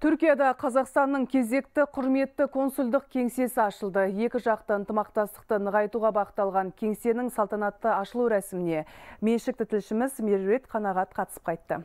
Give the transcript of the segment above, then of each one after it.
Түркияда Қазақстанның кезекті құрметті консулдық кеңсесі ашылды. Екі жақты ынтымақтастықты нығайтуға бақталған кеңсенің салтанатты ашылу рәсіміне меншікті тілшіміз Мерует Қанағат қатысып қайтты.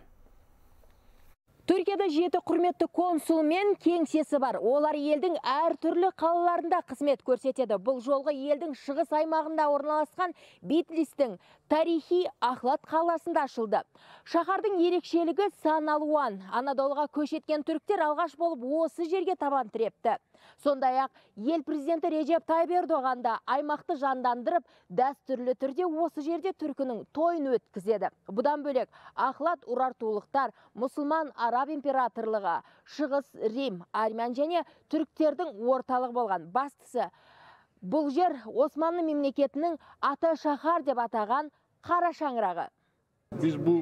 Түркияда жеті құрметті консул мен кеңсесі бар. Олар елдің әр түрлі қалаларында қызмет көрсетеді. Бұл жолғы елдің шығыс аймағында орналасқан Битлистің тарихи Ахлат қаласында ашылды. Шаһардың ерекшелігі сан алуан. Анадолға көшеткен түріктер алғаш болып осы жерге табан тірепті. Сондай-ақ ел президенті Режеп Тайып Ердоған аймақты жандандырып, дәстүрлі түрде осы жерде түркінің тойын өткізеді. Бұдан бөлек Ахлат урартулықтар мұсылман араб императорлығы шығыс рим армян және түріктердің орталығы болған бастысы бұл жер османлы мемлекетінің ата шаһар деп атаған қара шаңырағы біз бұл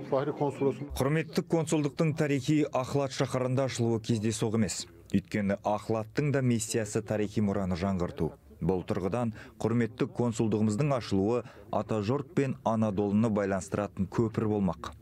құрметті консулдықтың тарихи ахлат шаһарында ашылуы кездейсоқ емес өйткені ахлаттың да миссиясы тарихи мұраны жаңғырту бұл тұрғыдан құрметті консулдығымыздың ашылуы атажұрт пен анадолыны байланыстыратын көпір болмақ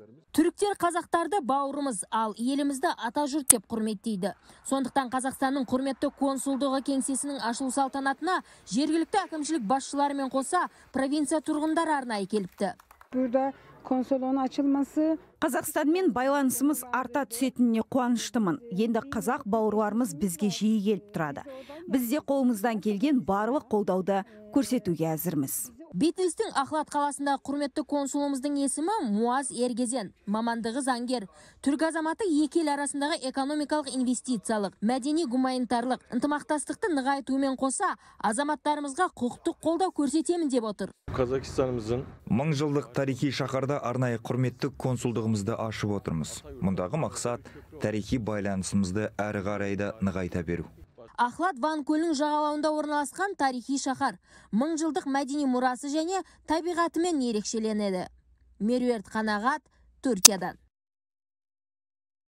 түріктер қазақтарды бауырымыз ал елімізді ата жұрт деп құрметтейді сондықтан қазақстанның құрметті консулдығы кеңсесінің ашылу салтанатына жергілікті әкімшілік басшыларымен қоса провинция тұрғындары арнайы келіпті Бұрда ашылмасы... Қазақстанмен байланысымыз арта түсетініне қуаныштымын. Енді қазақ бауырларымыз бізге жиі келіп тұрады. Бізде қолымыздан келген барлық қолдауды көрсетуге әзірміз. Бетлістің ахлат қаласында құрметті консулымыздың есімі муаз ергезен мамандығы заңгер Түрк азаматы екі ел арасындағы экономикалық инвестициялық мәдени гуманитарлық ынтымақтастықты нығайтумен қоса азаматтарымызға құқықтық қолдау көрсетемін деп отыр қазақстанымыздың мың жылдық тарихи шаһарда арнайы құрметті консулдығымызды ашып отырмыз мұндағы мақсат тарихи байланысымызды әрі қарай да нығайта беру ахлат ван көлінің жағалауында орналасқан тарихи шақар. мың жылдық мәдени мұрасы және табиғатымен ерекшеленеді меруерт қанағат түркиядан